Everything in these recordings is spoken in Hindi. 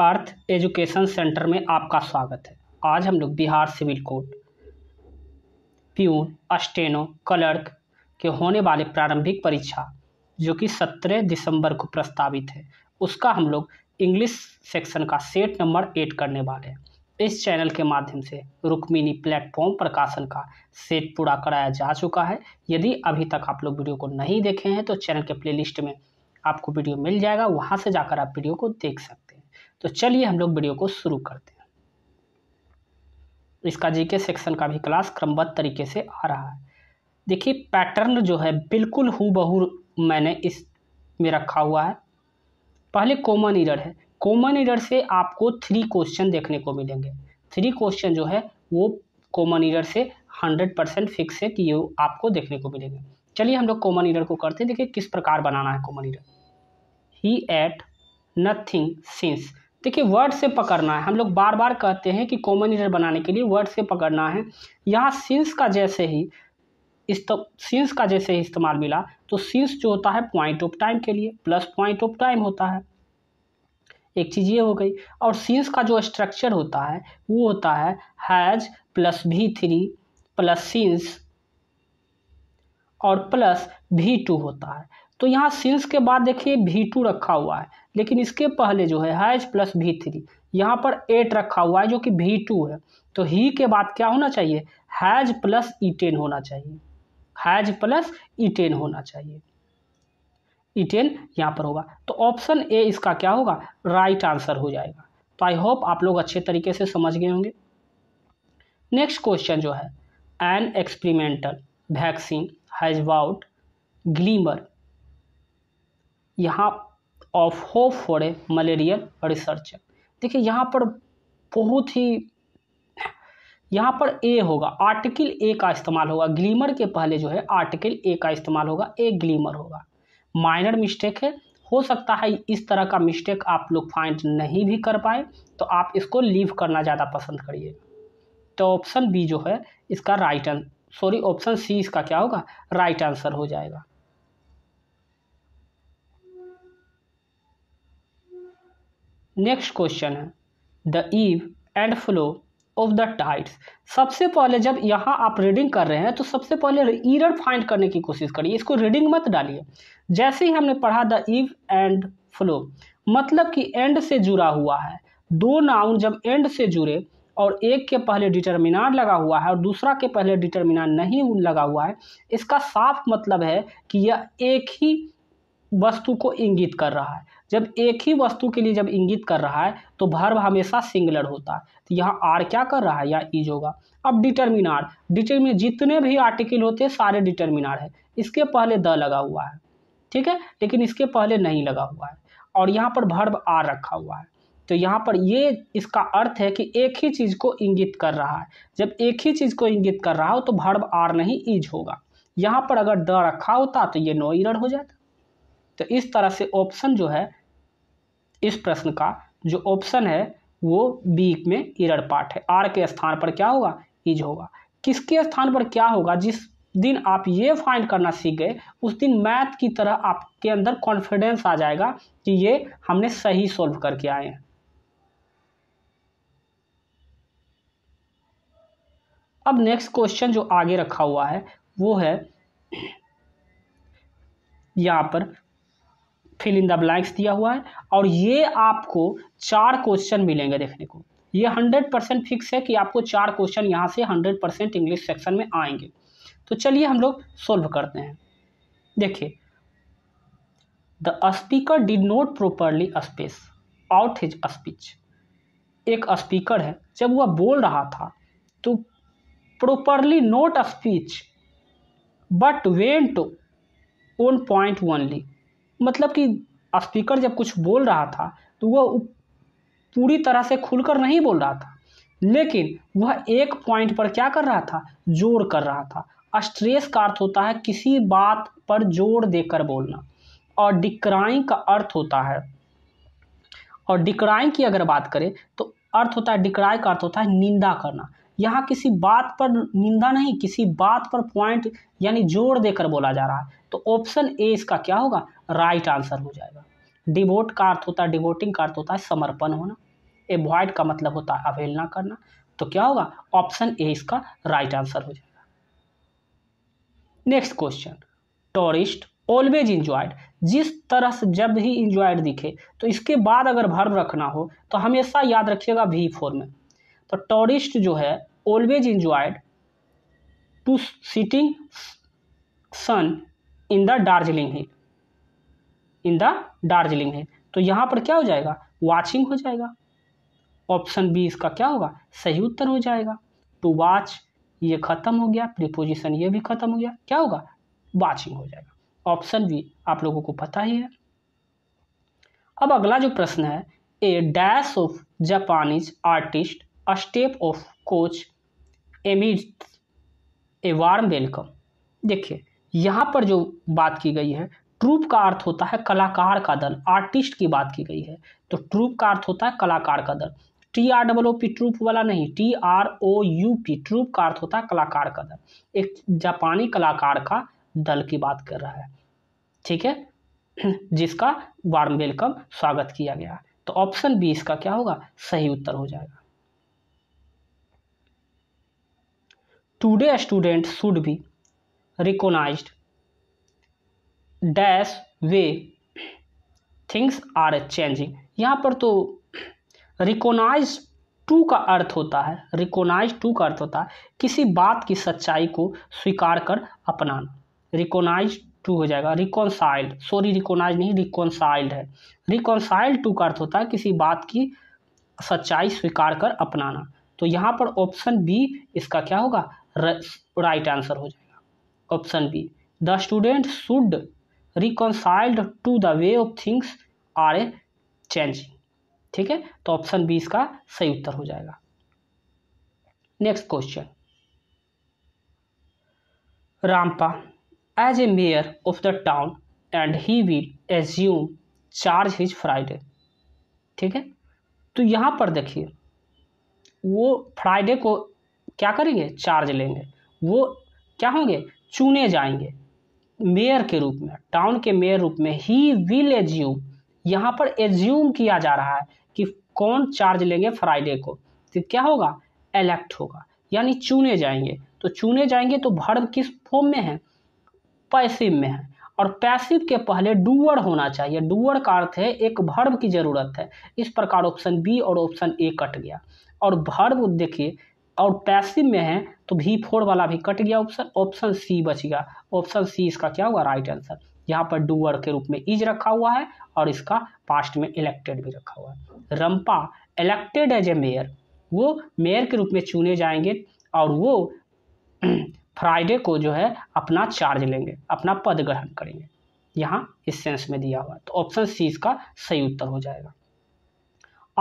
अर्थ एजुकेशन सेंटर में आपका स्वागत है आज हम लोग Bihar civil court peon steno clerk के होने वाले प्रारंभिक परीक्षा जो कि 17 दिसंबर को प्रस्तावित है उसका हम लोग इंग्लिश सेक्शन का सेट नंबर एट करने वाले हैं इस चैनल के माध्यम से रुक्मिनी प्लेटफॉर्म प्रकाशन का सेट पूरा कराया जा चुका है यदि अभी तक आप लोग वीडियो को नहीं देखे हैं तो चैनल के प्लेलिस्ट में आपको वीडियो मिल जाएगा वहाँ से जाकर आप वीडियो को देख सकते हैं तो चलिए हम लोग वीडियो को शुरू करते हैं इसका जीके सेक्शन का भी क्लास क्रमबद्ध तरीके से आ रहा है देखिए पैटर्न जो है बिल्कुल हु बहु मैंने इस में रखा हुआ है पहले कॉमन इरर है कॉमन इरर से आपको थ्री क्वेश्चन देखने को मिलेंगे थ्री क्वेश्चन जो है वो कॉमन इरर से हंड्रेड परसेंट फिक्स है कि ये आपको देखने को मिलेंगे चलिए हम लोग कॉमन इरर को करते हैं देखिए किस प्रकार बनाना है कॉमन इरर ही एट नथिंग सिंस देखिए वर्ड से पकड़ना है हम लोग बार बार कहते हैं कि कॉमन ईडर बनाने के लिए वर्ड से पकड़ना है यहाँ सिंस का जैसे ही इस तो सिंस का जैसे ही इस्तेमाल मिला तो सिंस जो होता है पॉइंट ऑफ टाइम के लिए प्लस पॉइंट ऑफ टाइम होता है एक चीज़ ये हो गई और सिंस का जो स्ट्रक्चर होता है वो होता है has plus V three plus since और प्लस भी टू होता है तो यहाँ सिंस के बाद देखिए भी टू रखा हुआ है लेकिन इसके पहले जो है हैज प्लस भी थ्री यहाँ पर एट रखा हुआ है जो कि भी टू है तो ही के बाद क्या होना चाहिए हैज प्लस ई टेन होना चाहिए हैज प्लस ई टेन होना चाहिए ई e टेन यहाँ पर होगा तो ऑप्शन ए इसका क्या होगा राइट right आंसर हो जाएगा तो आई होप आप लोग अच्छे तरीके से समझ गए होंगे नेक्स्ट क्वेश्चन जो है एन एक्सपेरिमेंटल वैक्सीन हैज वाउट ग्लीमर यहाँ of hope for a malarial research देखिए यहाँ पर बहुत ही यहाँ पर ए होगा आर्टिकल ए का इस्तेमाल होगा ग्लीमर के पहले जो है आर्टिकल ए का इस्तेमाल होगा ए ग्लीमर होगा माइनर मिस्टेक है हो सकता है इस तरह का मिस्टेक आप लोग फाइंड नहीं भी कर पाए तो आप इसको लीव करना ज़्यादा पसंद करिए तो ऑप्शन बी जो है इसका right answer sorry option C इसका क्या होगा राइट आंसर हो जाएगा नेक्स्ट क्वेश्चन है the ebb and flow of the tides सबसे पहले जब यहाँ आप रीडिंग कर रहे हैं तो सबसे पहले ईरर फाइंड करने की कोशिश करिए इसको रीडिंग मत डालिए जैसे ही हमने पढ़ा द ईव एंड फ्लो मतलब कि एंड से जुड़ा हुआ है दो नाउन जब एंड से जुड़े और एक के पहले डिटर्मिनार लगा हुआ है और दूसरा के पहले डिटर्मिनार नहीं लगा हुआ है इसका साफ मतलब है कि यह एक ही वस्तु को इंगित कर रहा है जब एक ही वस्तु के लिए जब इंगित कर रहा है तो भर्व हमेशा सिंगलर होता है तो यहाँ आर क्या कर रहा है या इज e होगा अब डिटर्मिनार डिटर्मिन जितने भी आर्टिकल होते हैं सारे डिटर्मिनार है इसके पहले द लगा हुआ है ठीक है लेकिन इसके पहले नहीं लगा हुआ है और यहाँ पर भर्व आर रखा हुआ है तो यहाँ पर ये इसका अर्थ है कि एक ही चीज़ को इंगित कर रहा है जब एक ही चीज़ को इंगित कर रहा हो तो भर्व आर नहीं इज e होगा यहाँ पर अगर द रखा होता तो ये नो इरर हो जाता तो इस तरह से ऑप्शन जो है इस प्रश्न का जो ऑप्शन है वो बी में इरड़ पाठ है आर के स्थान पर क्या होगा इज होगा किसके स्थान पर क्या होगा जिस दिन आप ये फाइंड करना सीख गए उस दिन मैथ की तरह आपके अंदर कॉन्फिडेंस आ जाएगा कि ये हमने सही सॉल्व करके आए हैं अब नेक्स्ट क्वेश्चन जो आगे रखा हुआ है वो है यहां पर फिल इन द ब्लैंक्स दिया हुआ है और ये आपको चार क्वेश्चन मिलेंगे देखने को ये हंड्रेड परसेंट फिक्स है कि आपको चार क्वेश्चन यहाँ से हंड्रेड परसेंट इंग्लिश सेक्शन में आएंगे तो चलिए हम लोग सोल्व करते हैं देखिए the speaker did not properly space out his speech एक स्पीकर है जब वह बोल रहा था तो properly not speech but went on point only मतलब कि स्पीकर जब कुछ बोल रहा था तो वह पूरी तरह से खुलकर नहीं बोल रहा था लेकिन वह एक पॉइंट पर क्या कर रहा था जोर कर रहा था स्ट्रेस का अर्थ होता है किसी बात पर जोर देकर बोलना और डिक्राइंग का अर्थ होता है और डिक्राइंग की अगर बात करें तो अर्थ होता है डिक्राई का अर्थ होता है निंदा करना यहाँ किसी बात पर निंदा नहीं किसी बात पर पॉइंट यानी जोर देकर बोला जा रहा है तो ऑप्शन ए इसका क्या होगा राइट आंसर हो जाएगा डिवोट का अर्थ होता है डिवोटिंग का अर्थ होता है समर्पण होना एवॉइड का मतलब होता है अवहेलना करना तो क्या होगा ऑप्शन ए इसका राइट आंसर हो जाएगा next question tourist always enjoyed जिस तरह से जब भी इंजॉयड दिखे तो इसके बाद अगर भर रखना हो तो हमेशा याद रखिएगा वी फोर में तो टॉरिस्ट जो है always enjoyed to sitting sun in the Darjeeling hill in the Darjeeling है तो यहाँ पर क्या हो जाएगा वाचिंग हो जाएगा ऑप्शन बी इसका क्या होगा सही उत्तर हो जाएगा टू तो वाच ये खत्म हो गया प्रीपोजिशन ये भी खत्म हो गया क्या होगा वाचिंग हो जाएगा ऑप्शन बी आप लोगों को पता ही है अब अगला जो प्रश्न है a dash of Japanese artist stepped off coach amid a warm welcome देखिए यहाँ पर जो बात की गई है ट्रूप का अर्थ होता है कलाकार का दल आर्टिस्ट की बात की गई है तो ट्रूप का अर्थ होता है कलाकार का दल T R double O P troop वाला नहीं T R O U P troupe का अर्थ होता है कलाकार का दल एक जापानी कलाकार का दल की बात कर रहा है ठीक है जिसका वार्म वेलकम स्वागत किया गया तो ऑप्शन बी इसका क्या होगा सही उत्तर हो जाएगा today student should be recognised dash way things are changing यहाँ पर तो रिकोनाइज टू का अर्थ होता है रिकोनाइज टू का अर्थ होता है किसी बात की सच्चाई को स्वीकार कर अपनाना रिकोनाइज टू हो जाएगा रिकॉन्साइल्ड सॉरी रिकोनाइज नहीं रिकॉन्साइल्ड है रिकॉन्साइल्ड टू का अर्थ होता है किसी बात की सच्चाई स्वीकार कर अपनाना तो यहाँ पर ऑप्शन बी इसका क्या होगा राइट आंसर हो जाएगा option B the student should reconciled to the way of things are a changing ठीक है तो ऑप्शन बी इसका सही उत्तर हो जाएगा next question Rampa as a mayor of the town and he will assume charge his Friday ठीक है तो यहाँ पर देखिए वो फ्राइडे को क्या करेंगे चार्ज लेंगे वो क्या होंगे चुने जाएंगे मेयर के रूप में टाउन के मेयर रूप में ही विल एज्यूम यहाँ पर एज्यूम किया जा रहा है कि कौन चार्ज लेंगे फ्राइडे को तो क्या होगा इलेक्ट होगा यानी चुने जाएंगे तो चुने जाएंगे तो भर्व किस फॉर्म में है पैसिव में है और पैसिव के पहले डूअर होना चाहिए डूअर का अर्थ है एक भर्व की ज़रूरत है इस प्रकार ऑप्शन बी और ऑप्शन ए कट गया और भर्व देखिए और पैसिव में है तो वी फोर वाला भी कट गया ऑप्शन ऑप्शन सी बच गया ऑप्शन सी इसका क्या हुआ राइट आंसर यहाँ पर डूअर के रूप में इज रखा हुआ है और इसका पास्ट में इलेक्टेड भी रखा हुआ है Rampa elected as a mayor वो मेयर के रूप में चुने जाएंगे और वो फ्राइडे को जो है अपना चार्ज लेंगे अपना पद ग्रहण करेंगे यहाँ इस सेंस में दिया हुआ है तो ऑप्शन सी इसका सही उत्तर हो जाएगा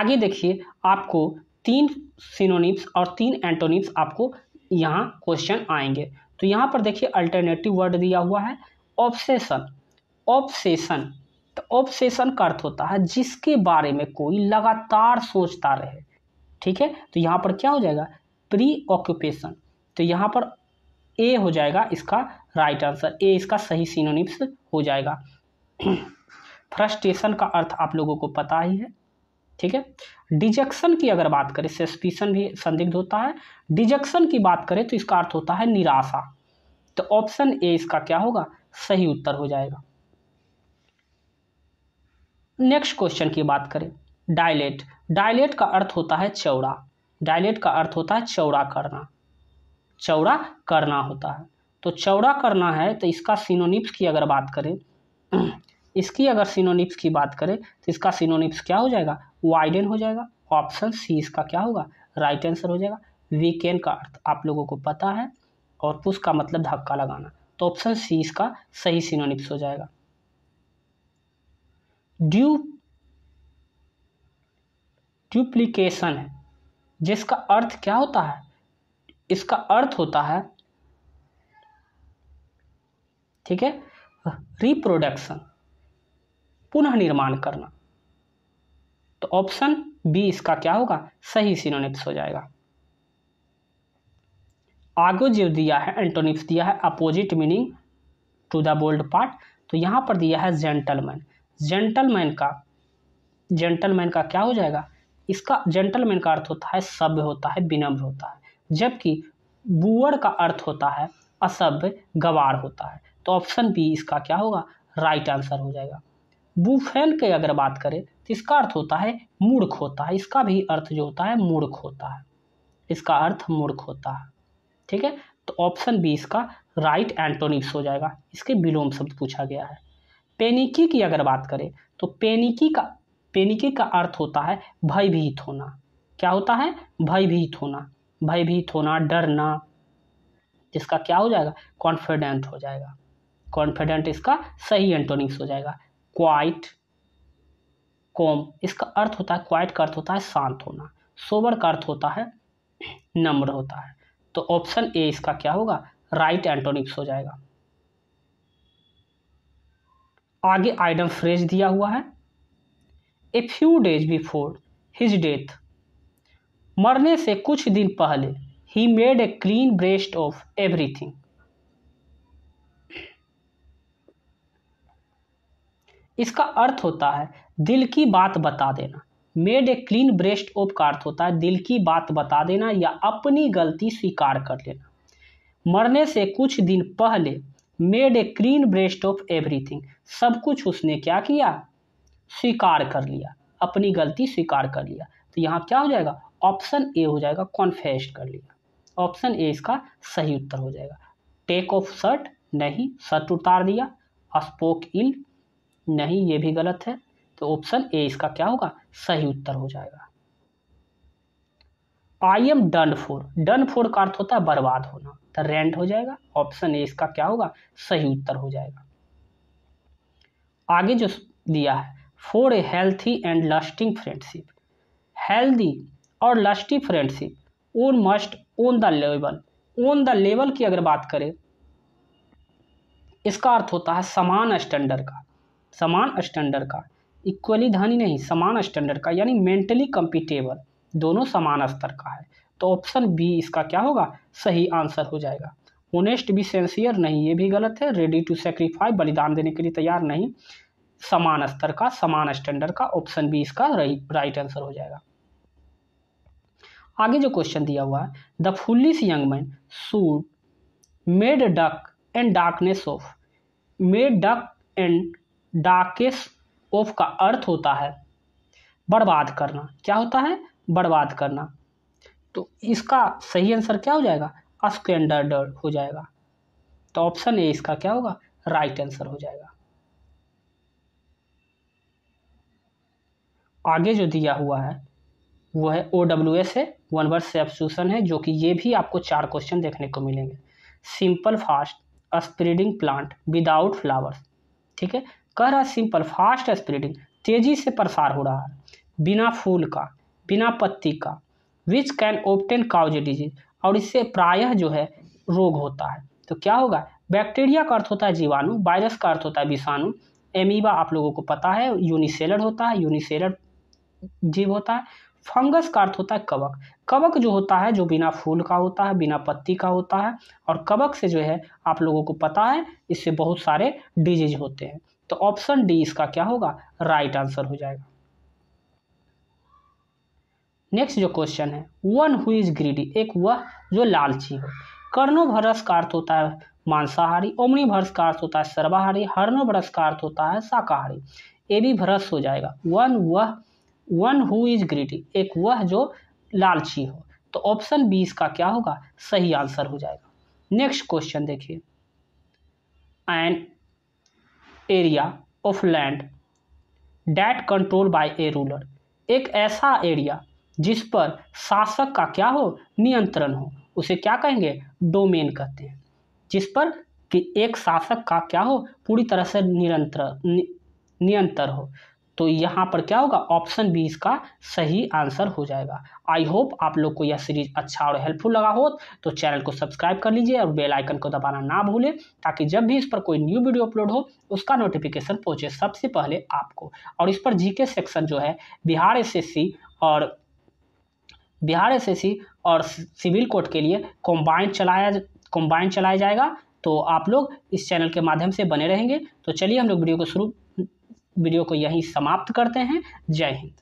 आगे देखिए आपको तीन सिनोनिम्स और तीन एंटोनिम्स आपको यहाँ क्वेश्चन आएंगे तो यहाँ पर देखिए अल्टरनेटिव वर्ड दिया हुआ है ऑब्सेशन ऑब्सेशन तो ऑब्सेशन का अर्थ होता है जिसके बारे में कोई लगातार सोचता रहे ठीक है तो यहाँ पर क्या हो जाएगा प्री ऑक्यूपेशन तो यहाँ पर ए हो जाएगा इसका राइट आंसर ए इसका सही सिनोनिम्स हो जाएगा फ्रस्ट्रेशन का अर्थ आप लोगों को पता ही है ठीक है डिजेक्शन की अगर बात करें सेस्पिशन भी संदिग्ध होता है डिजेक्शन की बात करें तो इसका अर्थ होता है निराशा तो ऑप्शन ए इसका क्या होगा सही उत्तर हो जाएगा नेक्स्ट क्वेश्चन की बात करें डायलेट डायलेट का अर्थ होता है चौड़ा डायलेट का अर्थ होता है चौड़ा करना चौड़ा करना होता है तो चौड़ा करना है तो इसका सिनोनिप्स की अगर बात करें इसकी अगर सिनोनिप्स की बात करें तो इसका सिनोनिप्स क्या हो जाएगा वाइडन हो जाएगा ऑप्शन सी इसका क्या होगा राइट आंसर हो जाएगा वीकेंड का अर्थ आप लोगों को पता है और पुश का मतलब धक्का लगाना तो ऑप्शन सी इसका सही सिनोनिप्स हो जाएगा ड्यू ड्यूप्लीकेशन है जिसका अर्थ क्या होता है इसका अर्थ होता है ठीक है रिप्रोडक्शन पुनः निर्माण करना तो ऑप्शन बी इसका क्या होगा सही सिनोनिप्स हो जाएगा आगो जो दिया है एंटोनिप्स दिया है opposite meaning to the bold part तो यहां पर दिया है जेंटलमैन जेंटलमैन का जेंटलमैन का क्या हो जाएगा इसका जेंटलमैन का अर्थ होता है सभ्य होता है विनम्र होता है जबकि बुअर का अर्थ होता है असभ्य गवार होता है तो ऑप्शन बी इसका क्या होगा राइट आंसर हो जाएगा बूफेन के अगर बात करें तो इसका अर्थ होता है मूर्ख होता है इसका भी अर्थ जो होता है मूर्ख होता है इसका अर्थ मूर्ख होता है ठीक है तो ऑप्शन बी इसका राइट एंटोनिक्स हो जाएगा इसके विलोम शब्द पूछा गया है पेनिकी की अगर बात करें तो पेनिकी का पेनिकी का अर्थ होता है भयभीत होना क्या होता है भयभीत होना भयभीत होना डरना जिसका क्या हो जाएगा कॉन्फिडेंट हो जाएगा कॉन्फिडेंट इसका सही एंटोनिक्स हो जाएगा क्वाइट कॉम इसका अर्थ होता है क्वाइट का अर्थ होता है शांत होना सोबर का अर्थ होता है नम्र होता है तो ऑप्शन ए इसका क्या होगा राइट एंटोनिक्स हो जाएगा आगे आइडम फ्रेज दिया हुआ है a few days before his death मरने से कुछ दिन पहले ही made a clean breast of everything इसका अर्थ होता है दिल की बात बता देना made a clean breast of का अर्थ होता है दिल की बात बता देना या अपनी गलती स्वीकार कर लेना मरने से कुछ दिन पहले made a clean breast of everything सब कुछ उसने क्या किया स्वीकार कर लिया अपनी गलती स्वीकार कर लिया तो यहाँ क्या हो जाएगा ऑप्शन ए हो जाएगा कॉन्फेस्ट कर लिया ऑप्शन ए इसका सही उत्तर हो जाएगा टेक ऑफ शर्ट नहीं शर्ट उतार दिया स्पोक इल नहीं ये भी गलत है तो ऑप्शन ए इसका क्या होगा सही उत्तर हो जाएगा I am done for done for का अर्थ होता है बर्बाद होना तो रेंट हो जाएगा ऑप्शन ए इसका क्या होगा सही उत्तर हो जाएगा आगे जो दिया है for a healthy and lasting friendship healthy और lasting friendship one must on the level on the level की अगर बात करें इसका अर्थ होता है समान स्टैंडर्ड का समान स्टैंडर्ड का इक्वली धनी नहीं समान स्टैंडर्ड का यानी मेंटली कंपिटेबल दोनों समान स्तर का है तो ऑप्शन बी इसका क्या होगा सही आंसर हो जाएगा ओनेस्ट भी सेंसियर नहीं ये भी गलत है रेडी टू सेक्रीफाई बलिदान देने के लिए तैयार नहीं समान स्तर का समान स्टैंडर्ड का ऑप्शन बी इसका राइट आंसर हो जाएगा आगे जो क्वेश्चन दिया हुआ है the foolish young man soon made duck and darkness of made duck and drakes of का अर्थ होता है बर्बाद करना क्या होता है बर्बाद करना तो इसका सही आंसर क्या हो जाएगा अस्केंडर्ड हो जाएगा तो ऑप्शन ए इसका क्या होगा राइट आंसर हो जाएगा आगे जो दिया हुआ है वो है ओ डब्ल्यू एस है वन वर्ड सेप्सूसन है जो कि ये भी आपको चार क्वेश्चन देखने को मिलेंगे simple fast spreading plant without flowers ठीक है कह रहा सिंपल फास्ट स्प्रेडिंग तेजी से प्रसार हो रहा है बिना फूल का बिना पत्ती का which can often cause disease और इससे प्रायः जो है रोग होता है तो क्या होगा बैक्टीरिया का अर्थ होता है जीवाणु वायरस का अर्थ होता है विषाणु एमीबा आप लोगों को पता है यूनिसेलर होता है यूनिसेलर जीव होता है फंगस का अर्थ होता है कवक कवक जो होता है जो बिना फूल का होता है बिना पत्ती का होता है और कवक से जो है आप लोगों को पता है इससे बहुत सारे डिजीज होते हैं तो ऑप्शन डी इसका क्या होगा राइट आंसर हो जाएगा नेक्स्ट जो क्वेश्चन है वन हु इज ग्रीडी एक वह जो लालची हो कर्णोभरस का अर्थ होता है मांसाहारी ओमनी भरस का अर्थ होता है सर्वाहारी हर्णोभरस का अर्थ होता है शाकाहारी ए भी भरस हो जाएगा वन वह वन हु इज ग्रीटी एक वह जो लालची हो तो ऑप्शन बी इसका क्या होगा सही आंसर हो जाएगा नेक्स्ट क्वेश्चन देखिए an area of land that controlled by a ruler एक ऐसा एरिया जिस पर शासक का क्या हो नियंत्रण हो उसे क्या कहेंगे डोमेन कहते हैं जिस पर कि एक शासक का क्या हो पूरी तरह से निरंतर नि, नियंत्रण हो तो यहाँ पर क्या होगा ऑप्शन बी इसका सही आंसर हो जाएगा आई होप आप लोग को यह सीरीज अच्छा और हेल्पफुल लगा हो तो चैनल को सब्सक्राइब कर लीजिए और बेल आइकन को दबाना ना भूलें ताकि जब भी इस पर कोई न्यू वीडियो अपलोड हो उसका नोटिफिकेशन पहुंचे सबसे पहले आपको और इस पर जीके सेक्शन जो है बिहार एस और बिहार एस और सिविल कोर्ट के लिए कॉम्बाइंड चलाया कॉम्बाइंड चलाया जाएगा तो आप लोग इस चैनल के माध्यम से बने रहेंगे तो चलिए हम लोग वीडियो को शुरू वीडियो को यहीं समाप्त करते हैं जय हिंद